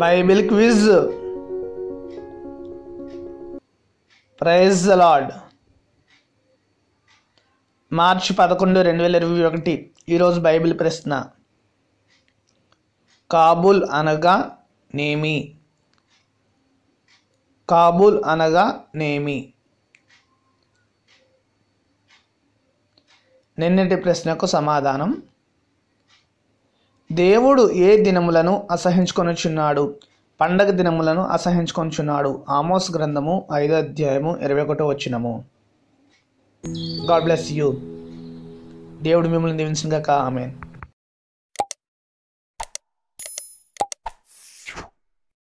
Bible quiz prize lord March పదకొండు రెండు వేల ఇరవై ఒకటి ఈరోజు బైబిల్ ప్రశ్న కాబూల్ అనగా నేమి కాబూల్ అనగా నేమి నిన్నటి ప్రశ్నకు సమాధానం దేవుడు ఏ దినములను అసహించుకొనుచున్నాడు పండగ దినములను అసహించుకొనుచున్నాడు ఆమోస్ గ్రంథము ఐదో అధ్యాయము ఇరవై ఒకటో వచ్చినము గాడ్ బ్లెస్ యూ దేవుడు మిమ్మల్ని దీవించిన కాక ఆమెన్